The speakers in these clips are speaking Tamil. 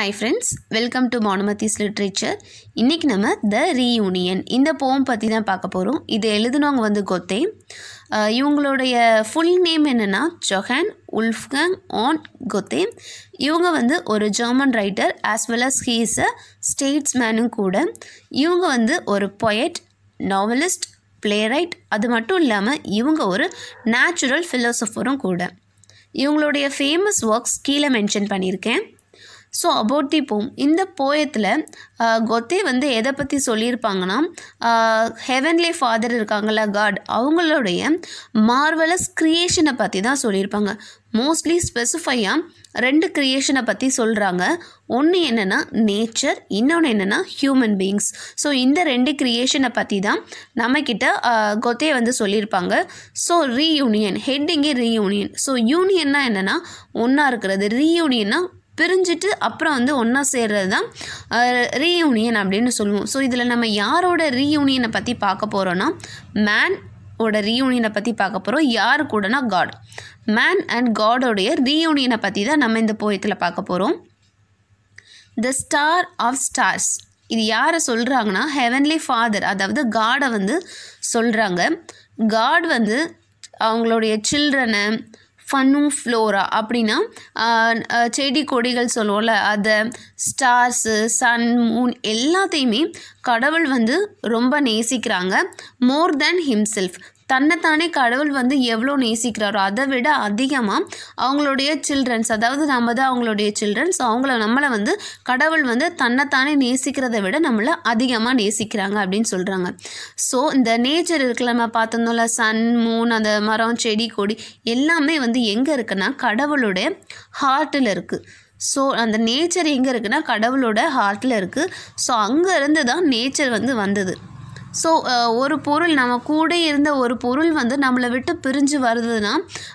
hi friends welcome to Manumathi's literature இன்றைக்கி நம்ம த ரீயூனியன் இந்த போம் பற்றி தான் பார்க்க போகிறோம் இது எழுதுனவங்க வந்து கொத்தே இவங்களுடைய ஃபுல் நேம் என்னென்னா ஜொஹான் உல்ஃப்கங் ஆன் கொத்தே இவங்க வந்து ஒரு German writer as well as he's a ஸ்டேட்ஸ்மேனும் கூட இவங்க வந்து ஒரு பொயட் நாவலிஸ்ட் பிளே ரைட் அது மட்டும் இல்லாமல் இவங்க ஒரு நேச்சுரல் ஃபிலோசஃபரும் கூட இவங்களுடைய ஃபேமஸ் ஒர்க்ஸ் கீழே மென்ஷன் பண்ணியிருக்கேன் ஸோ அபோட் தி போம் இந்த போயத்தில் கொத்தே வந்து எதை பற்றி சொல்லியிருப்பாங்கன்னா ஹெவன்லே ஃபாதர் இருக்காங்களா காட் அவங்களுடைய மார்வலஸ் க்ரியேஷனை பற்றி தான் சொல்லியிருப்பாங்க மோஸ்ட்லி ஸ்பெசிஃபையாக ரெண்டு க்ரியேஷனை பற்றி சொல்கிறாங்க ஒன்று என்னென்னா நேச்சர் இன்னொன்று என்னென்னா ஹியூமன் பீயிங்ஸ் ஸோ இந்த ரெண்டு க்ரியேஷனை பற்றி தான் நம்மக்கிட்ட கொத்தே வந்து சொல்லியிருப்பாங்க ஸோ ரீயூனியன் ஹெட்டிங்கே ரீயூனியன் ஸோ யூனியன்னா என்னென்னா ஒன்றா இருக்கிறது ரீயூனியன்னா பிரிஞ்சுட்டு அப்புறம் வந்து ஒன்றா சேர்றது தான் ரீயூனியன் அப்படின்னு சொல்லுவோம் ஸோ இதில் நம்ம யாரோட ரீயூனியனை பற்றி பார்க்க போகிறோன்னா மேன் ஓட ரீயூனியனை பற்றி பார்க்க போகிறோம் யார் கூடனா காட் மேன் அண்ட் காடோடைய ரீயூனியனை பற்றி தான் நம்ம இந்த போயத்தில் பார்க்க போகிறோம் த ஸ்டார் ஆஃப் ஸ்டார்ஸ் இது யாரை சொல்கிறாங்கன்னா ஹெவன்லி ஃபாதர் அதாவது காடை வந்து சொல்கிறாங்க காட் வந்து அவங்களுடைய சில்ட்ரனை ஃபன்னும் ஃப்ளோரா அப்படின்னா செடி கொடிகள் சொல்லுவோம்ல அதை ஸ்டார்ஸு சன் மூன் எல்லாத்தையுமே கடவுள் வந்து ரொம்ப நேசிக்கிறாங்க மோர் தென் ஹிம்செல்ஃப் தன்னைத்தானே கடவுள் வந்து எவ்வளோ நேசிக்கிறாரோ அதை விட அதிகமாக அவங்களுடைய சில்ட்ரன்ஸ் அதாவது நம்ம தான் அவங்களுடைய சில்ட்ரன்ஸ் அவங்கள நம்மளை வந்து கடவுள் வந்து தன்னைத்தானே நேசிக்கிறத விட நம்மளை அதிகமாக நேசிக்கிறாங்க அப்படின்னு சொல்கிறாங்க ஸோ இந்த நேச்சர் இருக்குல்ல நம்ம பார்த்தோம்ல சன் மூன் அந்த மரம் செடி கொடி எல்லாமே வந்து எங்கே இருக்குன்னா கடவுளுடைய ஹார்ட்டில் இருக்குது ஸோ அந்த நேச்சர் எங்கே இருக்குன்னா கடவுளோட ஹார்ட்டில் இருக்குது ஸோ அங்கேருந்து தான் நேச்சர் வந்து வந்தது ஸோ uh, ஒரு பொருள் நம்ம கூட இருந்த ஒரு பொருள் வந்து நம்மளை விட்டு பிரிஞ்சு வருதுன்னா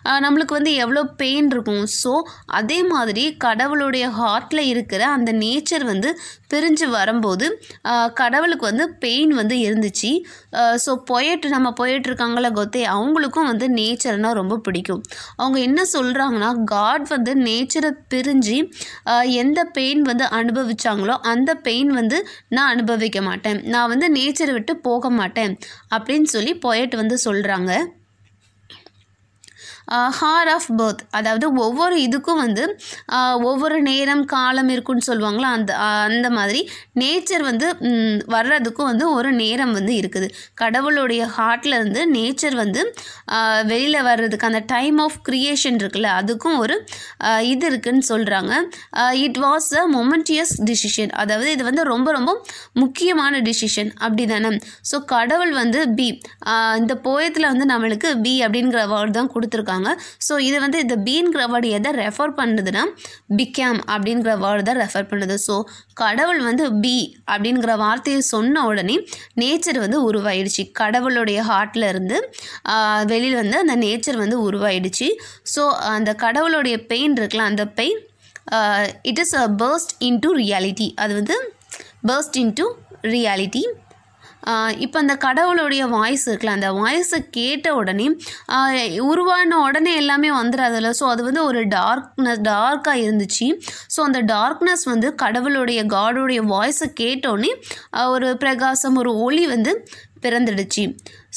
uh, நம்மளுக்கு வந்து எவ்வளோ பெயின் இருக்கும் ஸோ அதே மாதிரி கடவுளுடைய ஹார்ட்டில் இருக்கிற அந்த நேச்சர் வந்து பிரிஞ்சு வரும்போது uh, கடவுளுக்கு வந்து பெயின் வந்து இருந்துச்சு ஸோ பொயட் நம்ம பொயட் இருக்காங்கள கொத்தே அவங்களுக்கும் வந்து நேச்சர்னா ரொம்ப பிடிக்கும் அவங்க என்ன சொல்கிறாங்கன்னா காட் வந்து நேச்சரை பிரிஞ்சு எந்த பெயின் வந்து அனுபவிச்சாங்களோ அந்த பெயின் வந்து நான் அனுபவிக்க மாட்டேன் நான் வந்து நேச்சரை விட்டு போக மாட்டேன் அப்படின்னு சொல்லி பொயட் வந்து சொல்கிறாங்க ஹார் ஆஃப் பர்த் அதாவது ஒவ்வொரு இதுக்கும் வந்து ஒவ்வொரு நேரம் காலம் இருக்குன்னு சொல்லுவாங்களா அந்த அந்த மாதிரி நேச்சர் வந்து வர்றதுக்கும் வந்து ஒரு நேரம் வந்து இருக்குது கடவுளுடைய ஹார்ட்லேருந்து நேச்சர் வந்து வெளியில் வர்றதுக்கு அந்த டைம் ஆஃப் க்ரியேஷன் இருக்குல்ல அதுக்கும் ஒரு இது இருக்குன்னு சொல்கிறாங்க it was a momentous decision அதாவது இது வந்து ரொம்ப ரொம்ப முக்கியமான டிசிஷன் அப்படி தானே ஸோ கடவுள் வந்து பி இந்த போயத்தில் வந்து நம்மளுக்கு பி அப்படிங்கிற வேர்ட் தான் கொடுத்துருக்காங்க சொல்லியிருக்காங்க ஸோ இது வந்து இந்த பீன்கிற வேர்டு எதை ரெஃபர் பண்ணுதுன்னா பிகாம் அப்படிங்கிற வேர்டு தான் ரெஃபர் பண்ணுது ஸோ கடவுள் வந்து பி அப்படிங்கிற வார்த்தையை சொன்ன உடனே நேச்சர் வந்து உருவாயிடுச்சு கடவுளுடைய ஹார்ட்டில் இருந்து வெளியில் வந்து அந்த நேச்சர் வந்து உருவாயிடுச்சு ஸோ அந்த கடவுளுடைய பெயின் இருக்குல்ல அந்த pain it is a burst into reality அது வந்து பர்ஸ்ட் இன்டூ ரியாலிட்டி இப்போ அந்த கடவுளுடைய வாய்ஸ் இருக்குல்ல அந்த வாய்ஸை கேட்ட உடனே உருவான உடனே எல்லாமே வந்துடாதுல்ல ஸோ அது வந்து ஒரு டார்க்னஸ் டார்க்காக இருந்துச்சு ஸோ அந்த டார்க்னஸ் வந்து கடவுளுடைய காடோடைய வாய்ஸை கேட்டோடனே ஒரு பிரகாசம் ஒரு ஒளி வந்து பிறந்துடுச்சு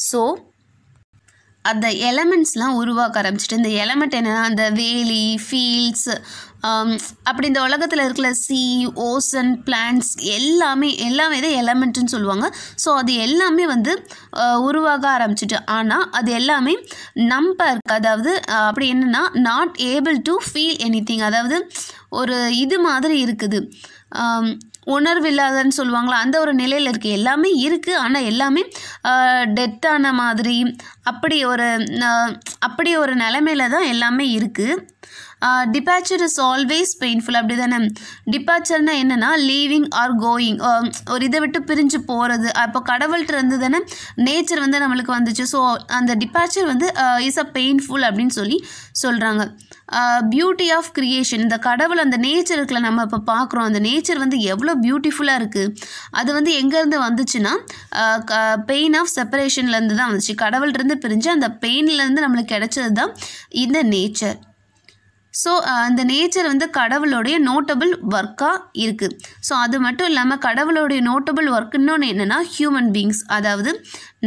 ஸோ அந்த எலமெண்ட்ஸ்லாம் உருவாக்க ஆரம்பிச்சிட்டு இந்த எலமெண்ட் என்னென்னா அந்த வேலி ஃபீல்ட்ஸ் அப்படி இந்த உலகத்தில் இருக்கிற சி ஓசன் பிளான்ஸ் எல்லாமே எல்லாமே தான் எலமெண்ட்டுன்னு சொல்லுவாங்க ஸோ அது எல்லாமே வந்து உருவாக ஆரம்பிச்சிட்டு ஆனால் அது எல்லாமே நம்ப இருக்குது அதாவது அப்படி என்னென்னா not able to feel anything அதாவது ஒரு இது மாதிரி இருக்குது உணர்வில்லாதன்னு சொல்லுவாங்களா அந்த ஒரு நிலையில் இருக்குது எல்லாமே இருக்குது ஆனால் எல்லாமே டெத்தான மாதிரி அப்படி ஒரு அப்படி ஒரு நிலமையில தான் எல்லாமே இருக்குது டிபாச்சர் இஸ் ஆல்வேஸ் பெயின்ஃபுல் அப்படி தானே டிபாச்சர்னால் என்னென்னா லீவிங் ஆர் கோயிங் ஒரு இதை விட்டு பிரிஞ்சு போகிறது அப்போ கடவுள்கிட்ட இருந்து தானே நேச்சர் வந்து நம்மளுக்கு வந்துச்சு ஸோ அந்த டிபார்ச்சர் வந்து இஸ் அ பெயின்ஃபுல் அப்படின்னு சொல்லி சொல்கிறாங்க பியூட்டி ஆஃப் க்ரியேஷன் இந்த கடவுள் அந்த நேச்சருக்குள்ள நம்ம இப்போ பார்க்குறோம் அந்த நேச்சர் வந்து எவ்வளோ பியூட்டிஃபுல்லாக இருக்குது அது வந்து எங்கேருந்து வந்துச்சுன்னா பெயின் ஆஃப் செப்பரேஷன்லேருந்து தான் வந்துச்சு இருந்து பிரிஞ்சு அந்த பெயின்லேருந்து நம்மளுக்கு கிடைச்சது தான் இந்த நேச்சர் ஸோ அந்த நேச்சர் வந்து கடவுளுடைய நோட்டபிள் ஒர்க்காக இருக்குது ஸோ அது மட்டும் இல்லாமல் கடவுளுடைய நோட்டபிள் ஒர்க்குன்னு என்னென்னா ஹியூமன் பீங்ஸ் அதாவது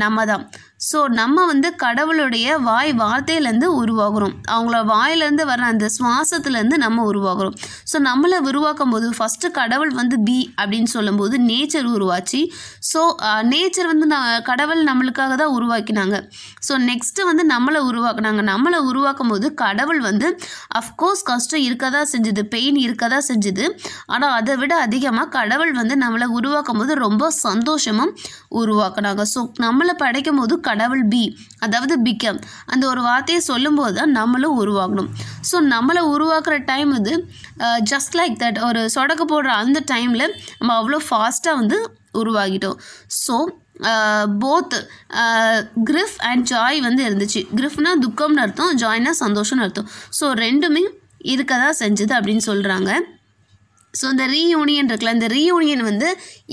நம்ம தான் ஸோ நம்ம வந்து கடவுளுடைய வாய் வார்த்தையிலேருந்து உருவாகிறோம் அவங்கள வாயிலேருந்து வர அந்த சுவாசத்துலேருந்து நம்ம உருவாகிறோம் ஸோ நம்மளை உருவாக்கும் போது ஃபஸ்ட்டு கடவுள் வந்து பி அப்படின்னு சொல்லும்போது நேச்சர் உருவாச்சு ஸோ நேச்சர் வந்து நான் கடவுள் நம்மளுக்காக தான் உருவாக்கினாங்க ஸோ நெக்ஸ்ட்டு வந்து நம்மளை உருவாக்குனாங்க நம்மளை உருவாக்கும் போது கடவுள் வந்து அஃப்கோர்ஸ் கஷ்டம் இருக்க தான் செஞ்சுது பெயின் இருக்க தான் செஞ்சுது ஆனால் அதை விட அதிகமாக கடவுள் வந்து நம்மளை உருவாக்கும் போது ரொம்ப சந்தோஷமாக உருவாக்குனாங்க ஸோ நம்ம நம்மளை படைக்கும் போது கடவுள் பி அதாவது பிகம் அந்த ஒரு வார்த்தையை சொல்லும்போது தான் நம்மளும் உருவாகணும் ஸோ நம்மளை உருவாக்குற டைம் வந்து ஜஸ்ட் லைக் தட் ஒரு சொடக்க போடுற அந்த டைமில் நம்ம அவ்வளோ ஃபாஸ்ட்டாக வந்து உருவாகிட்டோம் so both grief and joy வந்து இருந்துச்சு கிரிஃப்னால் துக்கம்னு அர்த்தம் ஜாய்னால் சந்தோஷம்னு அர்த்தம் ஸோ ரெண்டுமே இருக்க தான் செஞ்சது அப்படின்னு சொல்கிறாங்க ஸோ இந்த ரீயூனியன் இருக்குல்ல இந்த ரீயூனியன் வந்து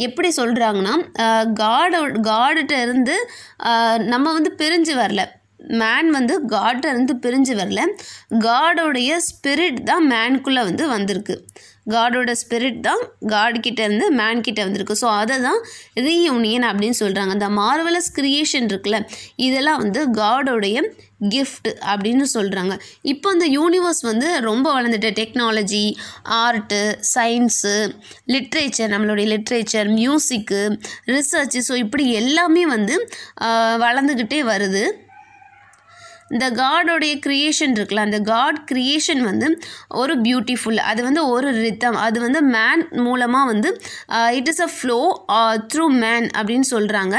எப்படி சொல்கிறாங்கன்னா காடோ காடுகிட்ட இருந்து நம்ம வந்து பிரிஞ்சு வரல மேன் வந்து இருந்து பிரிஞ்சு வரல காடோடைய ஸ்பிரிட் தான் மேன்குள்ளே வந்து வந்திருக்கு காடோட ஸ்பிரிட் தான் காட்கிட்ட இருந்து மேன் கிட்ட வந்திருக்கு ஸோ அதை தான் ரீயூனியன் அப்படின்னு சொல்கிறாங்க அந்த மார்வலஸ் கிரியேஷன் இருக்குல்ல இதெல்லாம் வந்து காடோடைய கிஃப்ட் அப்படின்னு சொல்கிறாங்க இப்போ இந்த யூனிவர்ஸ் வந்து ரொம்ப வளர்ந்துட்டு டெக்னாலஜி ஆர்ட்டு சயின்ஸு லிட்ரேச்சர் நம்மளுடைய லிட்ரேச்சர் மியூசிக்கு ரிசர்ச்சு ஸோ இப்படி எல்லாமே வந்து வளர்ந்துக்கிட்டே வருது இந்த காடோடைய க்ரியேஷன் இருக்குல்ல அந்த காட் க்ரியேஷன் வந்து ஒரு பியூட்டிஃபுல் அது வந்து ஒரு ரித்தம் அது வந்து மேன் மூலமாக வந்து it is a flow through man அப்படின்னு சொல்கிறாங்க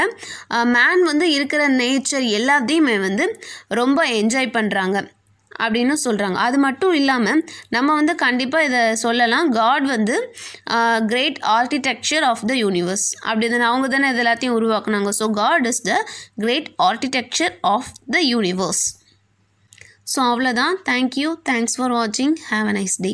மேன் uh, வந்து இருக்கிற நேச்சர் எல்லாத்தையுமே வந்து ரொம்ப என்ஜாய் பண்ணுறாங்க அப்படின்னு சொல்கிறாங்க அது மட்டும் இல்லாமல் நம்ம வந்து கண்டிப்பாக இதை சொல்லலாம் காட் வந்து great architecture of the universe அப்படி தானே அவங்க தானே இது எல்லாத்தையும் உருவாக்குனாங்க so God is the great architecture of the universe so அவ்வளோதான் தேங்க்யூ தேங்க்ஸ் ஃபார் வாட்சிங் ஹாவ் அ நைஸ் டே